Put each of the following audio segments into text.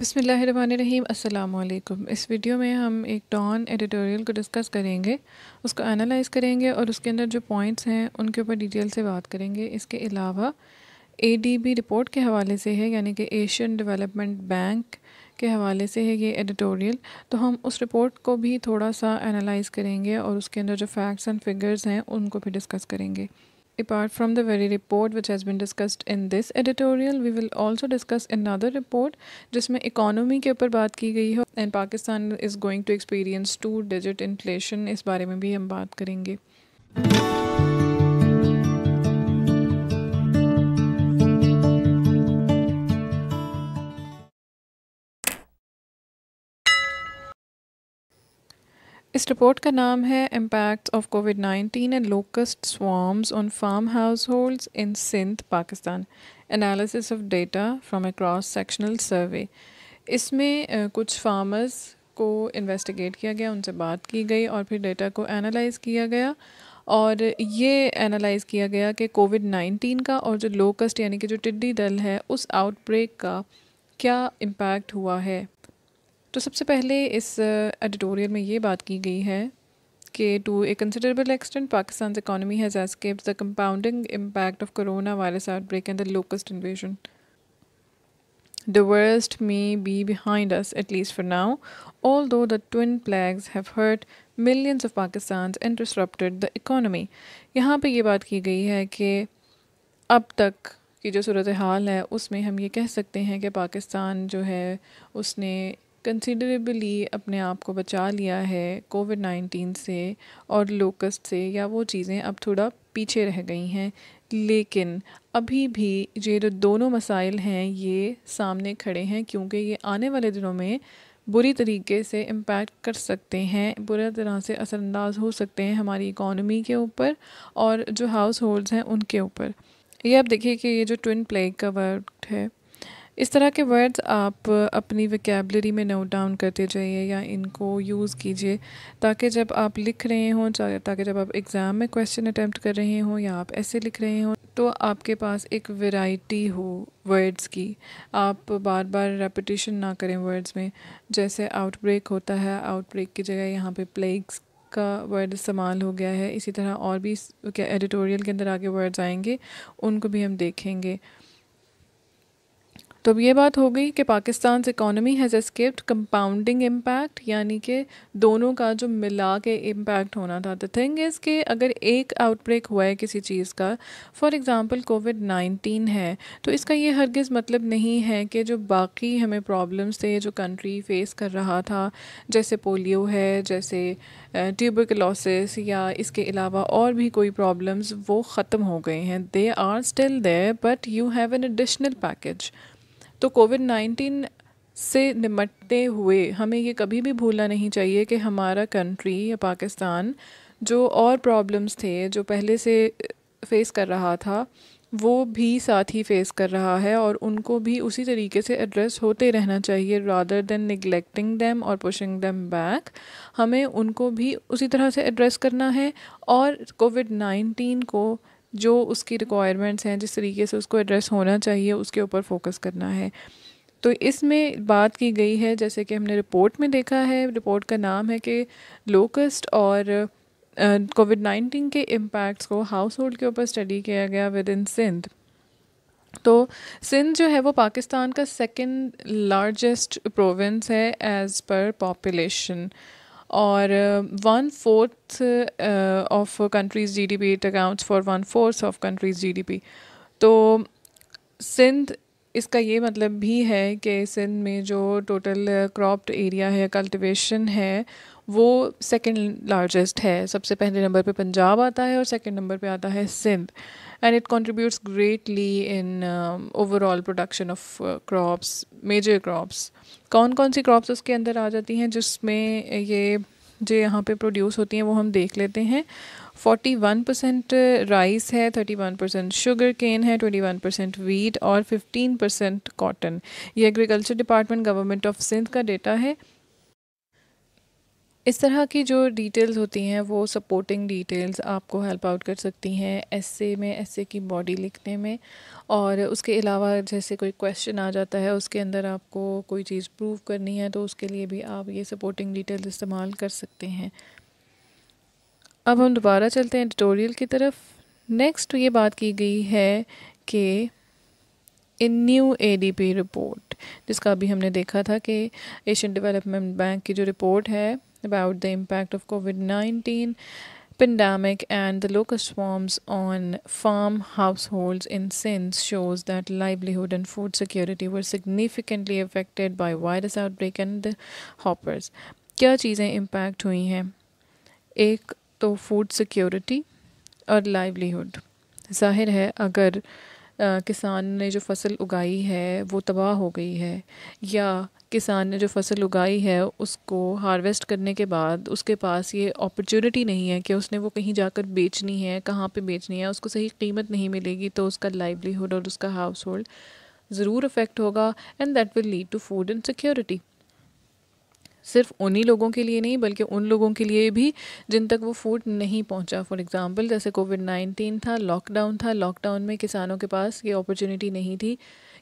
बसमीम् अल्लाम इस वीडियो में हम एक डॉन एडिटोरियल को डिस्कस करेंगे उसको एनालाइज करेंगे और उसके अंदर जो पॉइंट्स हैं उनके ऊपर डिटेल से बात करेंगे इसके अलावा एडीबी रिपोर्ट के हवाले से है यानी कि एशियन डेवलपमेंट बैंक के हवाले से है ये एडिटोरियल तो हम उस रिपोर्ट को भी थोड़ा सा एनालाइज करेंगे और उसके अंदर जो फैक्ट्स एंड फिगर्स हैं उनको भी डिस्कस करेंगे Apart from the very report which has been discussed in this editorial, we will also discuss another report जिसमें economy के ऊपर बात की गई है and Pakistan is going to experience two digit inflation इस बारे में भी हम बात करेंगे इस रिपोर्ट का नाम है impact of COVID nineteen and locust swarms on farm household in Sindh Pakistan analysis of data from a cross sectional survey इसमें कुछ फार्मर्स को इन्वेस्टिगेट किया गया उनसे बात की गई और फिर डेटा को एनालाइज किया गया और ये एनालाइज किया गया कि कोविड नाइन्टीन का और जो लोकस्ट यानी कि जो टिड्डी दल है उस आउटब्रेक का क्या इम्पैक्ट हुआ है तो सबसे पहले इस एडिटोरियल में ये बात की गई है कि to a considerable extent Pakistan economy has escape the compounding impact of corona virus break and the locust invasion worst may be behind us at least for now although the twin plagues have hurt millions of Pakistan and disrupted the economy यहाँ पर ये बात की गई है कि अब तक की जो सूरत हाल है उसमें हम ये कह सकते हैं कि पाकिस्तान जो है उसने कंसिडरेबली अपने आप को बचा लिया है कोविड नाइन्टीन से और लोकस्ट से या वो चीज़ें अब थोड़ा पीछे रह गई हैं लेकिन अभी भी ये जो दोनों मसाइल हैं ये सामने खड़े हैं क्योंकि ये आने वाले दिनों में बुरी तरीके से इम्पैक्ट कर सकते हैं बुरी तरह से असरअंदाज हो सकते हैं हमारी इकॉनमी के ऊपर और जो हाउस होल्ड्स हैं उनके ऊपर ये आप देखिए कि ये जो ट्विन प्लेग का वर्ड है इस तरह के वर्ड्स आप अपनी वकेबलरी में नोट डाउन करते जाइए या इनको यूज़ कीजिए ताकि जब आप लिख रहे हों ताकि जब आप एग्ज़ाम में क्वेश्चन अटैम्प्ट कर रहे हों या आप ऐसे लिख रहे हों तो आपके पास एक वैरायटी हो वर्ड्स की आप बार बार रेपिटेशन ना करें वर्ड्स में जैसे आउटब्रेक होता है आउटब्रेक की जगह यहाँ पे प्लेग्स का वर्ड इस्तेमाल हो गया है इसी तरह और भी क्या एडिटोरियल के अंदर आगे वर्ड्स आएंगे उनको भी हम देखेंगे तो अब ये बात हो गई कि Pakistan economy has escaped compounding impact यानी कि दोनों का जो मिला के इम्पैक्ट होना था द थिंग इज़ कि अगर एक आउटब्रेक हुआ है किसी चीज़ का फॉर एग्ज़ाम्पल कोविड नाइन्टीन है तो इसका ये हरगिज़ मतलब नहीं है कि जो बाकी हमें प्रॉब्लम्स थे जो कंट्री फेस कर रहा था जैसे पोलियो है जैसे ट्यूबरकलोसिस या इसके अलावा और भी कोई प्रॉब्लम्स वो ख़त्म हो गए हैं they are still there but you have an additional package तो कोविड नाइन्टीन से निमटते हुए हमें ये कभी भी भूलना नहीं चाहिए कि हमारा कंट्री या पाकिस्तान जो और प्रॉब्लम्स थे जो पहले से फेस कर रहा था वो भी साथ ही फेस कर रहा है और उनको भी उसी तरीके से एड्रेस होते रहना चाहिए रादर देन निगलेक्टिंग दैम और पुशिंग दैम बैक हमें उनको भी उसी तरह से एड्रेस करना है और कोविड नाइन्टीन को जो उसकी रिक्वायरमेंट्स हैं जिस तरीके से उसको एड्रेस होना चाहिए उसके ऊपर फोकस करना है तो इसमें बात की गई है जैसे कि हमने रिपोर्ट में देखा है रिपोर्ट का नाम है कि लोकस्ट और कोविड नाइन्टीन के इम्पैक्ट्स को हाउस होल्ड के ऊपर स्टडी किया गया विद इन सिंध तो सिंध जो है वो पाकिस्तान का सेकंड लार्जेस्ट प्रोविंस है एज़ पर पॉपुलेशन और one fourth of country's G P it accounts for one fourth of country's G D P तो सिंध इसका ये मतलब भी है कि सिंध में जो टोटल क्रॉप्ड एरिया है कल्टिवेशन है वो सेकेंड लार्जेस्ट है सबसे पहले नंबर पे पंजाब आता है और सेकेंड नंबर पे आता है Sindh and it contributes greatly in overall production of crops major crops कौन कौन सी क्रॉप्स उसके अंदर आ जाती हैं जिसमें ये जो यहाँ पे प्रोड्यूस होती हैं वो हम देख लेते हैं फोर्टी वन परसेंट राइस है thirty one percent sugar cane है ट्वेंटी वन परसेंट वीट और फिफ्टीन परसेंट कॉटन ये agriculture department government of Sindh का डेटा है इस तरह की जो डिटेल्स होती हैं वो सपोर्टिंग डिटेल्स आपको हेल्प आउट कर सकती हैं एसे में एसे की बॉडी लिखने में और उसके अलावा जैसे कोई क्वेश्चन आ जाता है उसके अंदर आपको कोई चीज़ प्रूव करनी है तो उसके लिए भी आप ये सपोर्टिंग डिटेल्स इस्तेमाल कर सकते हैं अब हम दोबारा चलते हैं ट्यूटोरियल की तरफ नेक्स्ट ये बात की गई है कि इन न्यू ए रिपोर्ट जिसका अभी हमने देखा था कि एशियन डेवलपमेंट बैंक की जो रिपोर्ट है about the impact of COVID-19 pandemic and the locust swarms on farm households in Sindh shows that livelihood and food security were significantly affected by virus outbreak and the hoppers. क्या चीज़ें impact हुई हैं एक तो food security और livelihood जाहिर है अगर किसान ने जो फ़सल उगाई है वो तबाह हो गई है या किसान ने जो फ़सल उगाई है उसको हार्वेस्ट करने के बाद उसके पास ये अपॉर्चुनिटी नहीं है कि उसने वो कहीं जाकर बेचनी है कहाँ पे बेचनी है उसको सही कीमत नहीं मिलेगी तो उसका लाइवलीहुड और उसका हाउस होल्ड ज़रूर अफेक्ट होगा and that will lead to food insecurity सिर्फ उन्हीं लोगों के लिए नहीं बल्कि उन लोगों के लिए भी जिन तक वो फूड नहीं पहुंचा फॉर एग्जांपल जैसे कोविड नाइन्टीन था लॉकडाउन था लॉकडाउन में किसानों के पास ये अपॉर्चुनिटी नहीं थी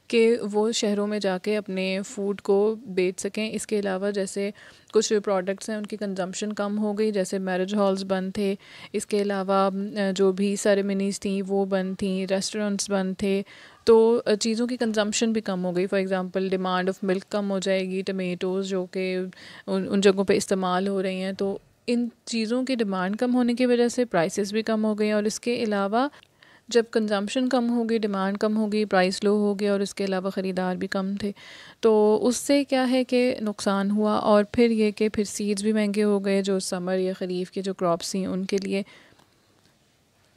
कि वो शहरों में जाके अपने फूड को बेच सकें इसके अलावा जैसे कुछ प्रोडक्ट्स हैं उनकी कंजम्पशन कम हो गई जैसे मैरिज हॉल्स बंद थे इसके अलावा जो भी सेरेमनीज़ थी वो बंद थी रेस्टोरेंट्स बंद थे तो चीज़ों की कंजम्पशन भी कम हो गई for example demand of milk कम हो जाएगी टमेटोज़ जो कि उन जगहों पे इस्तेमाल हो रही हैं तो इन चीज़ों की डिमांड कम होने की वजह से प्राइसेस भी कम हो गई और इसके अलावा जब कंजम्पशन कम होगी डिमांड कम होगी प्राइस लो हो गया और इसके अलावा ख़रीदार भी कम थे तो उससे क्या है कि नुकसान हुआ और फिर ये कि फिर सीड्स भी महंगे हो गए जो समर या खरीफ के जो क्रॉप्स हैं उनके लिए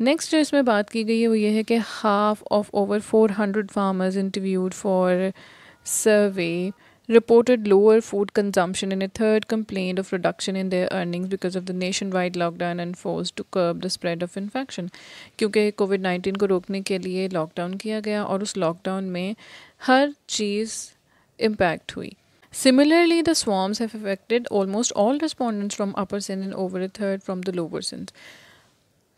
नेक्स्ट जो इसमें बात की गई है वो ये है कि half of over four hundred farmers interviewed for survey reported lower food consumption, and a third complained of reduction in their earnings because of the nationwide lockdown and forced to curb the spread of infection. क्योंकि COVID कोविड-19 को रोकने के लिए lockdown किया गया और उस लॉकडाउन में हर चीज़ इम्पैक्ट हुई Similarly, the swarms have affected almost all respondents from upper sin and over a third from the lower Sindh.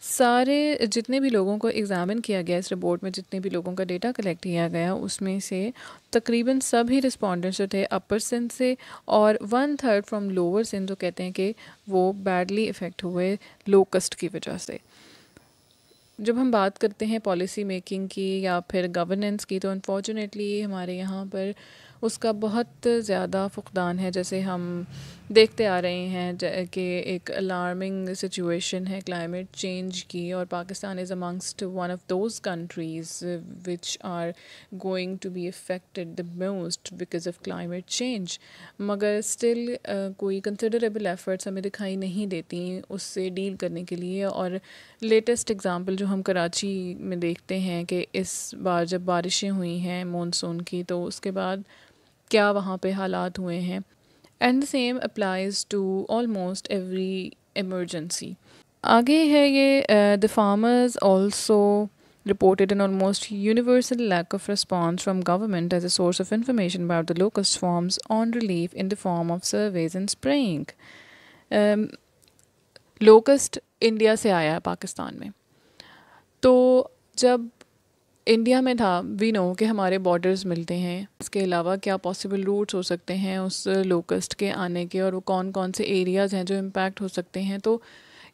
सारे जितने भी लोगों को एग्ज़ामिन किया गया इस रिपोर्ट में जितने भी लोगों का डेटा कलेक्ट किया गया उसमें से तकरीबन सभी रिस्पॉन्डेंट्स जो थे अपर सिंध से और one third from lower Sindh जो कहते हैं कि वो बैडली इफ़ेक्ट हुए लोकस्ट की वजह से जब हम बात करते हैं पॉलिसी मेकिंग की या फिर गवर्नेंस की तो अनफॉर्चुनेटली हमारे यहाँ पर उसका बहुत ज़्यादा फ़ुकदान है जैसे हम देखते आ रहे हैं कि एक अलार्मिंग सिचुएशन है क्लाइमेट चेंज की और Pakistan is amongst one of those countries which are going to be affected the most because of climate change मगर स्टिल कोई कंसिडरेबल एफर्ट्स हमें दिखाई नहीं देती उससे डील करने के लिए और लेटेस्ट एग्ज़ाम्पल जो हम कराची में देखते हैं कि इस बार जब बारिशें हुई हैं मानसून की तो उसके बाद क्या वहाँ पे हालात हुए हैं and the same applies to almost every emergency आगे है ये the farmers also reported in almost universal lack of response from government as a source of information about the locust forms on relief in the form of surveys and spraying locust India से आया है पाकिस्तान में तो जब India में था we know कि हमारे बॉर्डर्स मिलते हैं इसके अलावा क्या पॉसिबल रूट्स हो सकते हैं उस लोकस्ट के आने के और वो कौन कौन से एरियाज़ हैं जो इम्पैक्ट हो सकते हैं तो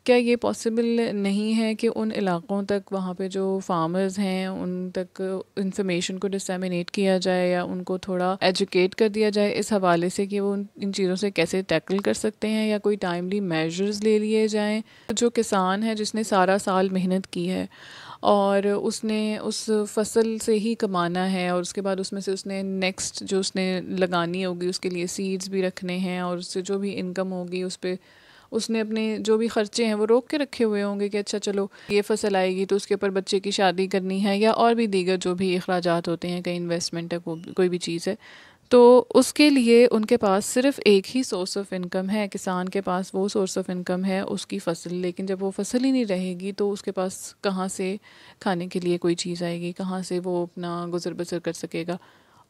क्या ये पॉसिबल नहीं है कि उन इलाक़ों तक वहाँ पे जो फार्मर्स हैं उन तक इंफॉर्मेशन को डिसमिनेट किया जाए या उनको थोड़ा एजुकेट कर दिया जाए इस हवाले से कि वो इन चीज़ों से कैसे टैकल कर सकते हैं या कोई टाइमली मेजर्स ले लिए जाएँ जो किसान है जिसने सारा साल मेहनत की है और उसने उस फसल से ही कमाना है और उसके बाद उसमें से उसने नेक्स्ट जो उसने लगानी होगी उसके लिए सीड्स भी रखने हैं और उससे जो भी इनकम होगी उस पर उसने अपने जो भी खर्चे हैं वो रोक के रखे हुए होंगे कि अच्छा चलो ये फसल आएगी तो उसके ऊपर बच्चे की शादी करनी है या और भी दीगर जो भी अखराज होते हैं कहीं इन्वेस्टमेंट है कोई भी चीज़ है तो उसके लिए उनके पास सिर्फ एक ही सोर्स ऑफ इनकम है किसान के पास वो सोर्स ऑफ इनकम है उसकी फसल लेकिन जब वो फसल ही नहीं रहेगी तो उसके पास कहाँ से खाने के लिए कोई चीज़ आएगी कहाँ से वो अपना गुजर बसर कर सकेगा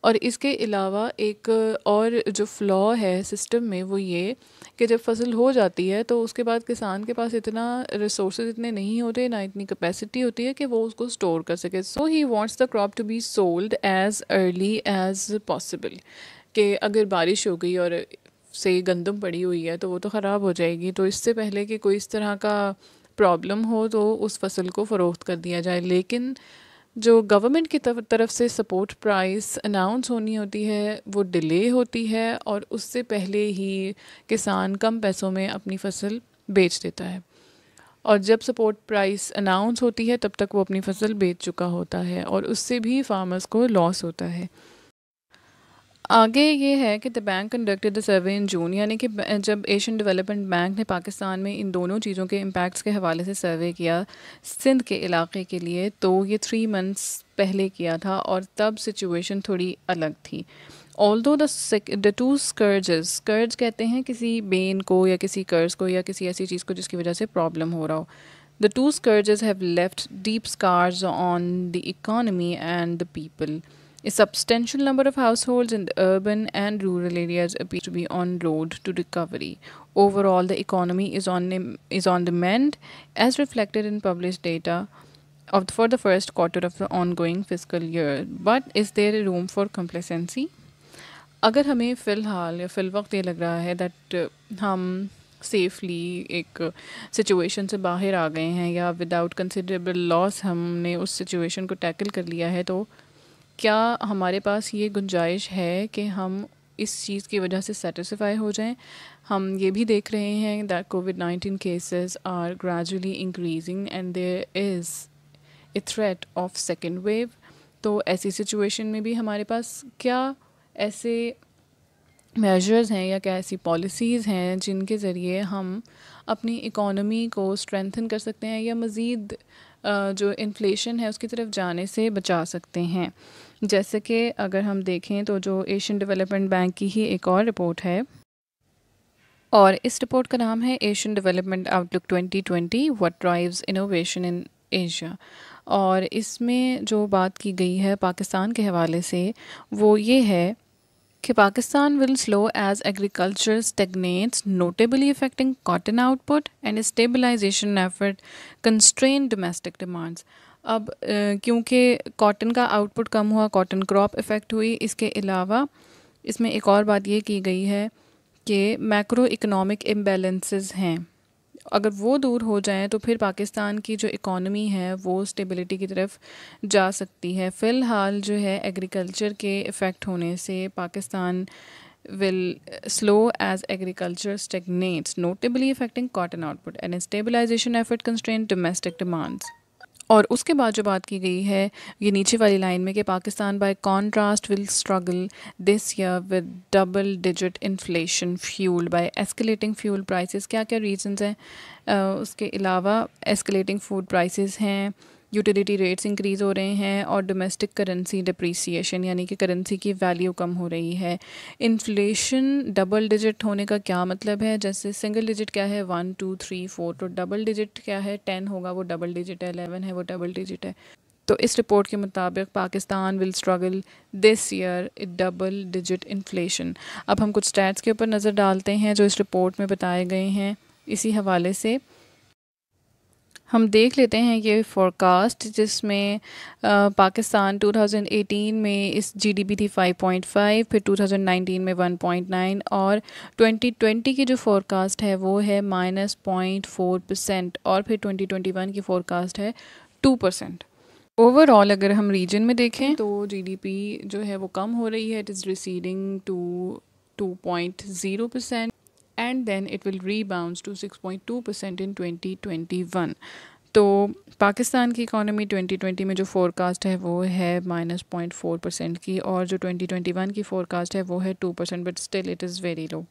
और इसके अलावा एक और जो फ्लॉ है सिस्टम में वो ये कि जब फसल हो जाती है तो उसके बाद किसान के पास इतना रिसोर्सेज इतने नहीं होते ना इतनी कैपेसिटी होती है कि वो उसको स्टोर कर सके so he wants the crop to be sold as early as possible कि अगर बारिश हो गई और से गंदम पड़ी हुई है तो वो तो ख़राब हो जाएगी तो इससे पहले कि कोई इस तरह का प्रॉब्लम हो तो उस फसल को फ़रोख्त कर दिया जाए लेकिन जो गवर्नमेंट की तरफ से सपोर्ट प्राइस अनाउंस होनी होती है वो डिले होती है और उससे पहले ही किसान कम पैसों में अपनी फसल बेच देता है और जब सपोर्ट प्राइस अनाउंस होती है तब तक वो अपनी फसल बेच चुका होता है और उससे भी फार्मर्स को लॉस होता है आगे ये है कि the bank conducted the survey in June यानी कि जब एशियन डेवलपमेंट बैंक ने पाकिस्तान में इन दोनों चीज़ों के इम्पैक्ट्स के हवाले से सर्वे किया सिंध के इलाके के लिए तो ये थ्री मंथ्स पहले किया था और तब सिचुएशन थोड़ी अलग थी ऑल दो द टू स्कर्जेस कर्ज कहते हैं किसी बेन को या किसी कर्ज को या किसी ऐसी चीज़ को जिसकी वजह से प्रॉब्लम हो रहा हो the two scourge have left deep scars on the economy and the people A substantial number of households in the urban and rural areas appear to be on road to recovery. Overall, the economy is on is on the mend, as reflected in published data of, for the first quarter of the ongoing fiscal year. But is there room for complacency? अगर हमें फ़िलहाल या fill वक्त ये लग रहा है that uh, हम सेफली एक सिचुएशन से बाहर आ गए हैं या विदाउट कंसिडरेबल लॉस हमने उस सिचुएशन को टैकल कर लिया है तो क्या हमारे पास ये गुंजाइश है कि हम इस चीज़ की वजह से सेटिस्फाई हो जाएं हम ये भी देख रहे हैं that COVID nineteen cases are gradually increasing and there is a threat of second wave तो ऐसी सिचुएशन में भी हमारे पास क्या ऐसे मेजर्स हैं या क्या ऐसी पॉलिसीज़ हैं जिनके ज़रिए हम अपनी इकोनॉमी को स्ट्रेंथन कर सकते हैं या मज़ीद जो इन्फ्लेशन है उसकी तरफ जाने से बचा सकते हैं जैसे कि अगर हम देखें तो जो एशियन डेवलपमेंट बैंक की ही एक और रिपोर्ट है और इस रिपोर्ट का नाम है Asian development outlook 2020 what drives innovation in Asia और इसमें जो बात की गई है पाकिस्तान के हवाले से वो ये है कि Pakistan will slow as agriculture stagnates notably affecting cotton output and stabilization effort constrain domestic demands अब क्योंकि कॉटन का आउटपुट कम हुआ कॉटन क्रॉप इफ़ेक्ट हुई इसके अलावा इसमें एक और बात ये की गई है कि मैक्रो इकोनॉमिक इम्बेलेंस हैं अगर वो दूर हो जाएं तो फिर पाकिस्तान की जो इकॉनमी है वो स्टेबिलिटी की तरफ जा सकती है फ़िलहाल जो है एग्रीकल्चर के इफ़ेक्ट होने से Pakistan will slow as agriculture stagnates notably affecting cotton output and stabilization effort effort domestic demands और उसके बाद जो बात की गई है ये नीचे वाली लाइन में कि Pakistan by contrast will struggle this year with double digit inflation fuelled by escalating fuel prices क्या क्या रीजंस हैं उसके अलावा एस्केलेटिंग फूड प्राइसेस हैं यूटिलिटी रेट्स इंक्रीज़ हो रहे हैं और डोमेस्टिक करेंसी डिप्रिसिएशन यानी कि करेंसी की वैल्यू कम हो रही है इन्फ्लेशन डबल डिजिट होने का क्या मतलब है जैसे सिंगल डिजिट क्या है वन टू थ्री फोर तो डबल डिजिट क्या है टेन होगा वो डबल डिजिट है एलेवन है वो डबल डिजिट है तो इस रिपोर्ट के मुताबिक Pakistan will struggle this year double digit inflation अब हम कुछ स्टैट्स के ऊपर नज़र डालते हैं जो इस रिपोर्ट में बताए गए हैं इसी हवाले से हम देख लेते हैं ये फॉरकास्ट जिसमें पाकिस्तान 2018 में इस जीडीपी थी 5.5 फिर 2019 में 1.9 और 2020 की जो फॉरकास्ट है वो है माइनस पॉइंट फोर परसेंट और फिर 2021 की फॉरकास्ट है टू परसेंट ओवरऑल अगर हम रीजन में देखें तो जीडीपी जो है वो कम हो रही है it is receding to zero percent and then it will rebound to six point two percent in twenty twenty one तो पाकिस्तान की इकानमी ट्वेंटी ट्वेंटी में जो फोरकास्ट है वो है माइनस पॉइंट फोर परसेंट की और जो ट्वेंटी ट्वेंटी वन की फोरकास्ट है वो है two percent but still it is very low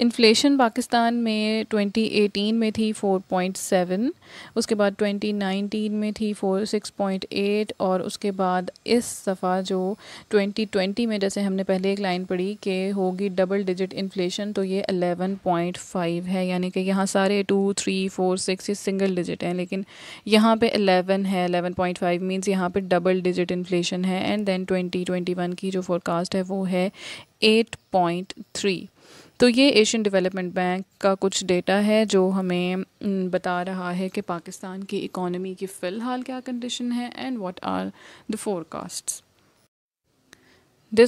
inflation Pakistan में 2018 में थी 4.7 उसके बाद 2019 में थी पॉइंट एट और उसके बाद इस दफ़ा जो 2020 में जैसे हमने पहले एक लाइन पढ़ी कि होगी डबल डिजिट इन्फ्लेशन तो ये 11.5 है यानी कि यहाँ सारे टू थ्री फोर सिक्स ये सिंगल डिजिट हैं लेकिन यहाँ पे 11 है 11.5 मीन्स यहाँ पर डबल डिजिट इन्फ्लेशन है एंड देन 2021 की जो फोरकास्ट है वो है एट तो ये एशियन डेवलपमेंट बैंक का कुछ डेटा है जो हमें बता रहा है कि पाकिस्तान की इकोनॉमी की फ़िलहाल क्या कंडीशन है and what are the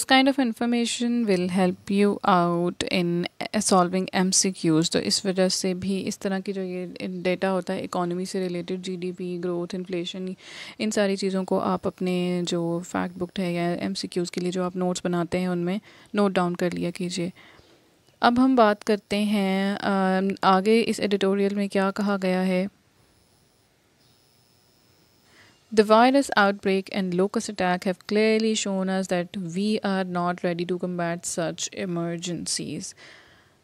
kind of information will help you out in solving M C Qs तो इस वजह से भी इस तरह की जो ये डेटा होता है इकोनॉमी से रिलेटेड पी ग्रोथ इन्फ्लेशन इन सारी चीज़ों को आप अपने जो फैक्ट बुक है या क्यूज के लिए जो आप नोट्स बनाते हैं उनमें नोट डाउन कर लिया कीजिए अब हम बात करते हैं आगे इस एडिटोरियल में क्या कहा गया है The virus outbreak and locust attack have clearly shown us that we are not ready to combat such emergencies.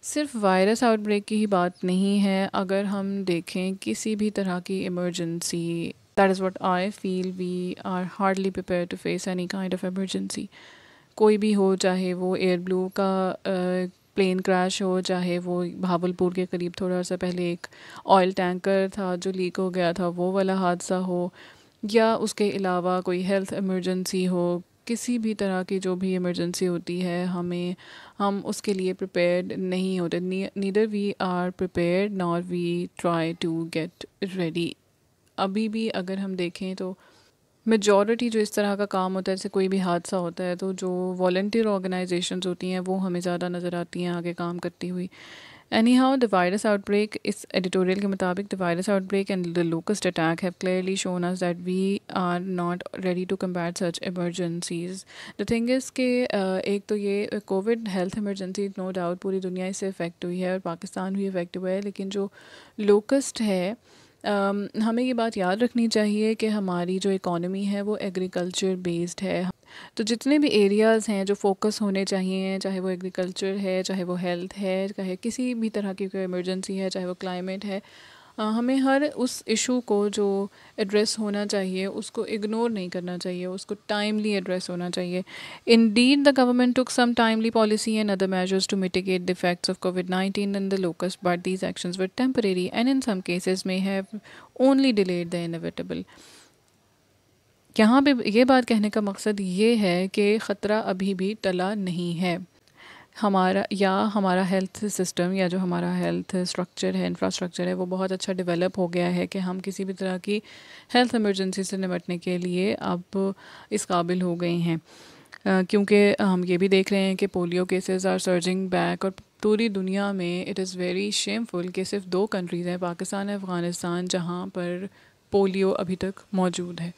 सिर्फ वायरस आउटब्रेक की ही बात नहीं है अगर हम देखें किसी भी तरह की emergency that is what I feel we are hardly prepare to face any kind of emergency कोई भी हो चाहे वो एयर ब्लू का प्लेन क्रैश हो चाहे वो भावलपुर के करीब थोड़ा सा पहले एक ऑयल टैंकर था जो लीक हो गया था वो वाला हादसा हो या उसके अलावा कोई हेल्थ इमरजेंसी हो किसी भी तरह की जो भी इमरजेंसी होती है हमें हम उसके लिए प्रिपेयर्ड नहीं होते neither we are prepared nor we try to get ready अभी भी अगर हम देखें तो मेजॉरिटी जो इस तरह का काम होता है जैसे कोई भी हादसा होता है तो जो वॉल्टियर ऑर्गेनाइजेशन होती हैं वो हमें ज़्यादा नज़र आती हैं आगे काम करती हुई anyhow the virus outbreak इस एडिटोरियल के मुताबिक the virus outbreak and the locust attack have clearly shown us that we are not ready to compare such emergencies the thing is के एक तो ये COVID health emergency no doubt पूरी दुनिया इससे इफेक्ट हुई है और पाकिस्तान भी इफेक्ट हुआ है लेकिन जो लोकस्ट है Um, हमें ये बात याद रखनी चाहिए कि हमारी जो इकॉनमी है वो एग्रीकल्चर बेस्ड है तो जितने भी एरियाज़ हैं जो फोकस होने चाहिए चाहे वो एग्रीकल्चर है चाहे वो हेल्थ है चाहे किसी भी तरह की कोई इमरजेंसी है चाहे वो क्लाइमेट है हमें हर उस इशू को जो एड्रेस होना चाहिए उसको इग्नोर नहीं करना चाहिए उसको टाइमली एड्रेस होना चाहिए indeed the government took some timely policy and other measures to mitigate the effects of COVID nineteen in the locust but these actions were temporary and in some cases may have only delayed the inevitable यहाँ पे ये बात कहने का मकसद ये है कि ख़तरा अभी भी टला नहीं है हमारा या हमारा हेल्थ सिस्टम या जो हमारा हेल्थ स्ट्रक्चर है इंफ्रास्ट्रक्चर है वो बहुत अच्छा डेवलप हो गया है कि हम किसी भी तरह की हेल्थ इमरजेंसी से निपटने के लिए अब इस काबिल हो गई हैं क्योंकि हम ये भी देख रहे हैं कि polio cases are surging back और पूरी दुनिया में इट इज़ वेरी शेमफुल कि सिर्फ दो कंट्रीज़ हैं पाकिस्तान अफ़गानिस्तान जहाँ पर पोलियो अभी तक मौजूद है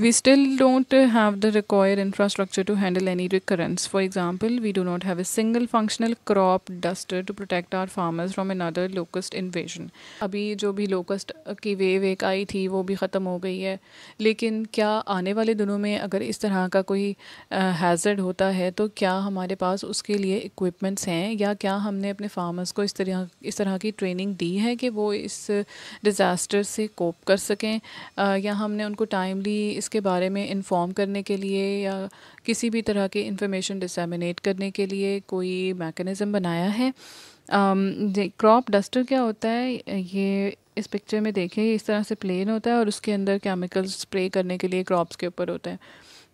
we still don't have the required infrastructure to handle any recurrence. For example, we do not have a single functional crop duster to protect our farmers from another locust invasion. अभी जो भी locust की wave एक आई थी वो भी ख़त्म हो गई है लेकिन क्या आने वाले दिनों में अगर इस तरह का कोई हैज़र्ड होता है तो क्या हमारे पास उसके लिए इक्विपमेंट्स हैं या क्या हमने अपने फार्मर्स को इस तरह इस तरह की ट्रेनिंग दी है कि वो इस डिज़ास्टर से कोप कर सकें या हमने उनको टाइमली इसके बारे में इन्फॉर्म करने के लिए या किसी भी तरह की इंफॉर्मेशन डिसमिनेट करने के लिए कोई मैकेनिज़्म बनाया है क्रॉप um, डस्टर क्या होता है ये इस पिक्चर में देखें इस तरह से प्लेन होता है और उसके अंदर केमिकल्स स्प्रे करने के लिए क्रॉप्स के ऊपर होता है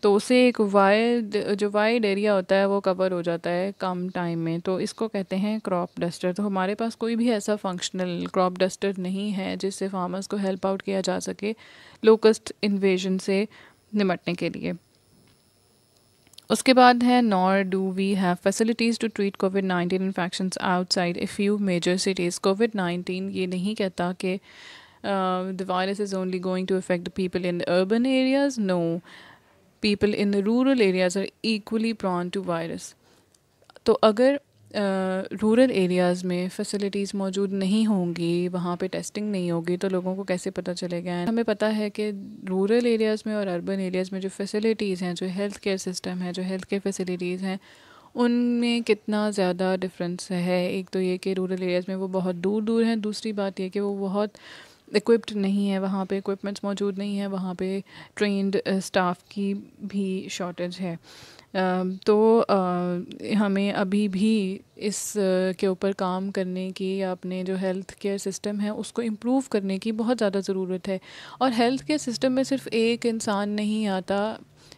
तो उसे एक वाइड जो वाइड एरिया होता है वो कवर हो जाता है कम टाइम में तो इसको कहते हैं क्रॉप डस्टर तो हमारे पास कोई भी ऐसा फंक्शनल क्रॉप डस्टर नहीं है जिससे फार्मर्स को हेल्प आउट किया जा सके लोकस्ट इन्वेजन से निमटने के लिए उसके बाद है nor do we have facilities to treat COVID nineteen infection outside a few major cities COVID nineteen ये नहीं कहता कि the virus is only going to affect the people in urban areas no people in rural areas are equally prone to virus तो अगर rural uh, areas में facilities मौजूद नहीं होंगी वहाँ पे टेस्टिंग नहीं होगी तो लोगों को कैसे पता चलेगा हमें पता है कि रूरल एरियाज़ में और अर्बन एरियाज़ में जो फैसिलिटीज़ हैं जो हेल्थ केयर सिस्टम है जो हेल्थ केयर फैसिलिटीज़ हैं उनमें कितना ज़्यादा डिफरेंस है एक तो ये कि रूरल एरियाज़ में वो बहुत दूर दूर हैं दूसरी बात ये कि वो बहुत इक्विप्ड नहीं है वहाँ पे इक्विपमेंट्स मौजूद नहीं है वहाँ पे ट्रेंड स्टाफ uh, की भी शॉर्टेज है um, तो uh, हमें अभी भी इस uh, के ऊपर काम करने की या अपने जो हेल्थ केयर सिस्टम है उसको इम्प्रूव करने की बहुत ज़्यादा ज़रूरत है और हेल्थ केयर सिस्टम में सिर्फ एक इंसान नहीं आता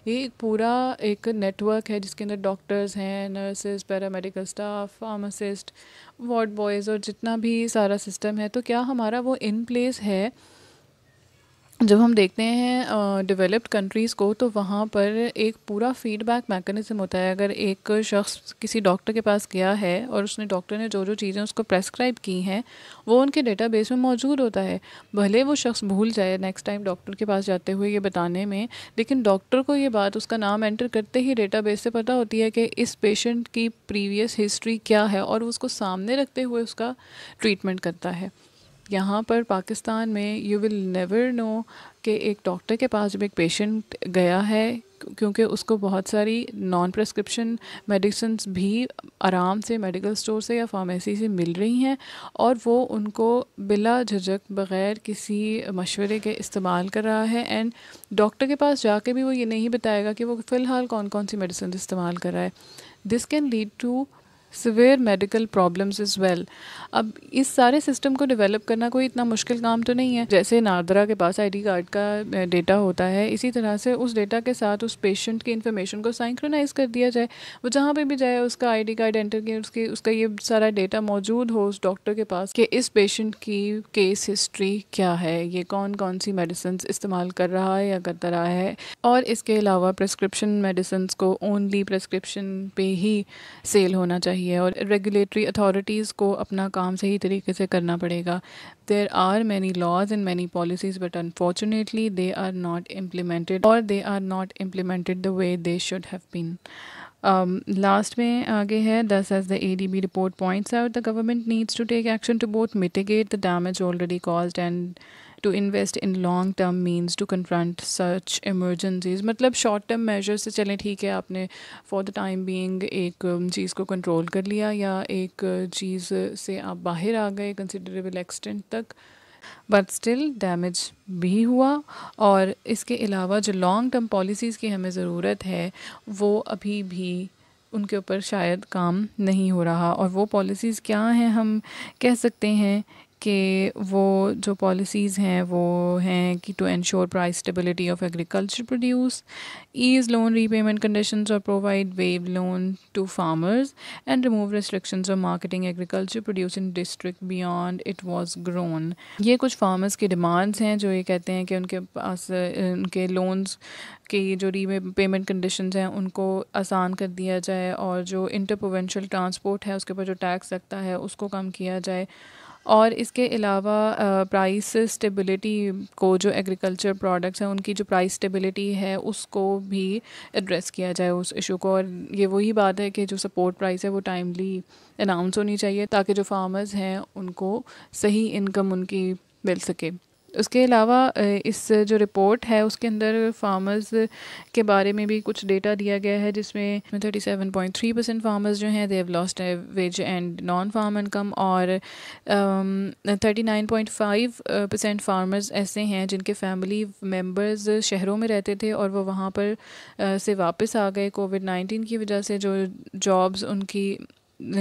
ये एक पूरा एक नेटवर्क है जिसके अंदर डॉक्टर्स हैं nurses paramedical staff pharmacist ward boys और जितना भी सारा सिस्टम है तो क्या हमारा वो इन प्लेस है जब हम देखते हैं डेवलप्ड कंट्रीज़ को तो वहाँ पर एक पूरा फीडबैक मैकेनिज़्म होता है अगर एक शख्स किसी डॉक्टर के पास गया है और उसने डॉक्टर ने जो जो चीज़ें उसको प्रेस्क्राइब की हैं वो उनके डेटाबेस में मौजूद होता है भले वो शख्स भूल जाए नेक्स्ट टाइम डॉक्टर के पास जाते हुए ये बताने में लेकिन डॉक्टर को ये बात उसका नाम एंटर करते ही डेटा से पता होती है कि इस पेशेंट की प्रीवियस हिस्ट्री क्या है और उसको सामने रखते हुए उसका ट्रीटमेंट करता है यहाँ पर पाकिस्तान में यू विल नेवर नो कि एक डॉक्टर के पास जब एक पेशेंट गया है क्योंकि उसको बहुत सारी नॉन प्रेस्क्रिप्शन मेडिसिन भी आराम से मेडिकल स्टोर से या फार्मेसी से मिल रही हैं और वो उनको बिला झक बग़ैर किसी मशवरे के इस्तेमाल कर रहा है एंड डॉक्टर के पास जाके भी वो ये नहीं बताएगा कि वो फ़िलहाल कौन कौन सी मेडिसिन इस्तेमाल कर रहा है this can lead to severe medical problems as well अब इस सारे सिस्टम को डेवलप करना कोई इतना मुश्किल काम तो नहीं है जैसे नारदरा के पास आईडी कार्ड का डेटा होता है इसी तरह से उस डेटा के साथ उस पेशेंट की इन्फॉर्मेशन को साइंक्रोनाइज कर दिया जाए वो जहाँ पे भी जाए उसका आईडी कार्ड एंटर किया उसकी उसका ये सारा डेटा मौजूद हो उस डॉक्टर के पास कि इस पेशेंट की केस हिस्ट्री क्या है ये कौन कौन सी मेडिसिन इस्तेमाल कर रहा है या करता रहा है और इसके अलावा प्रिस्क्रिप्शन मेडिसिन को ओनली प्रिस्क्रिप्शन पे ही सेल होना चाहिए चाहिए और रेगुलेटरी अथॉरिटीज़ को अपना काम सही तरीके से करना पड़ेगा there are many laws and many policies but unfortunately they are not implemented और they are not implemented the way they should have been last में आगे है thus as the A D B report points out the government needs to take action to both mitigate the damage already caused and to invest in long term means to confront such emergencies मतलब short term measure से चलें ठीक है आपने for the time being एक um, चीज़ को control कर लिया या एक चीज़ से आप बाहर आ गए कंसिडरेबल एक्सटेंट तक बट स्टिल डैमेज भी हुआ और इसके अलावा जो लॉन्ग टर्म पॉलिसीज़ की हमें ज़रूरत है वो अभी भी उनके ऊपर शायद काम नहीं हो रहा और वो पॉलिसीज़ क्या हैं हम कह सकते हैं कि वो जो पॉलिसीज़ हैं वो हैं कि to ensure price stability of agriculture produce ease loan repayment condition और provide waive loan to farmers and remove restriction of marketing agriculture produce in district beyond it was grown ये कुछ फार्मर्स की demands हैं जो ये कहते हैं कि उनके पास उनके लोन्स की जो री पेमेंट कंडीशन हैं उनको आसान कर दिया जाए और जो इंटर प्रोवेंशल ट्रांसपोर्ट है उसके ऊपर जो टैक्स लगता है उसको कम किया जाए और इसके अलावा प्राइस स्टेबिलिटी को जो एग्रीकल्चर प्रोडक्ट्स हैं उनकी जो प्राइस स्टेबिलिटी है उसको भी एड्रेस किया जाए उस इशू को और ये वही बात है कि जो सपोर्ट प्राइस है वो टाइमली अनाउंस होनी चाहिए ताकि जो फार्मर्स हैं उनको सही इनकम उनकी मिल सके उसके अलावा इस जो रिपोर्ट है उसके अंदर फार्मर्स के बारे में भी कुछ डेटा दिया गया है जिसमें thirty seven point three percent farmers जो हैं they have lost wage and non farm income और thirty nine point five percent farmers ऐसे हैं जिनके फैमिली मेम्बर्स शहरों में रहते थे और वो वहाँ पर से वापस आ गए कोविड नाइन्टीन की वजह से जो जॉब्स उनकी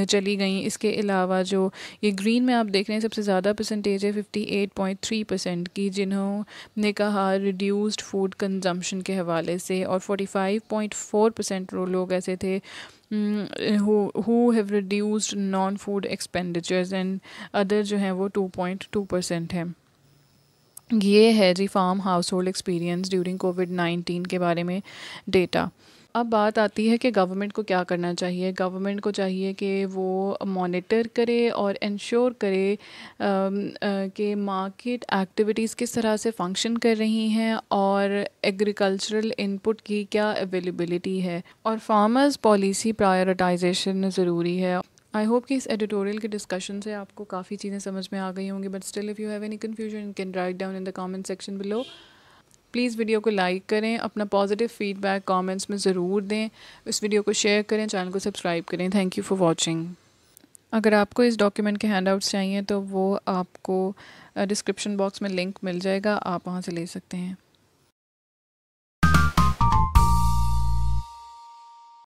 चली गई इसके अलावा जो ये ग्रीन में आप देख रहे हैं सबसे ज़्यादा परसेंटेज है fifty eight point three percent की जिन्होंने कहा रिड्यूस्ड फूड कंजम्पशन के हवाले से और फाइव पॉइंट फोर परसेंट लोग ऐसे थे who have reduced non food expenditures and other जो हैं वो टू पॉइंट टू परसेंट हैं ये है जी farm household experience during COVID nineteen के बारे में डेटा अब बात आती है कि गवर्नमेंट को क्या करना चाहिए गवर्नमेंट को चाहिए कि वो मॉनिटर करे और इंश्योर करे कि मार्केट एक्टिविटीज़ किस तरह से फंक्शन कर रही हैं और एग्रीकल्चरल इनपुट की क्या अवेलेबिलिटी है और फार्मर्स पॉलिसी प्रायोरिटाइजेशन ज़रूरी है आई होप कि इस एडिटोरियल के डिस्कशन से आपको काफ़ी चीज़ें समझ में आ गई होंगी but still if you have any confusion can write down in the comment section below please video को लाइक करें अपना पॉजिटिव फीडबैक कमेंट्स में ज़रूर दें इस वीडियो को शेयर करें चैनल को सब्सक्राइब करें थैंक यू फॉर वाचिंग अगर आपको इस डॉक्यूमेंट के हैंडआउट्स चाहिए तो वो आपको डिस्क्रिप्शन uh, बॉक्स में लिंक मिल जाएगा आप वहाँ से ले सकते हैं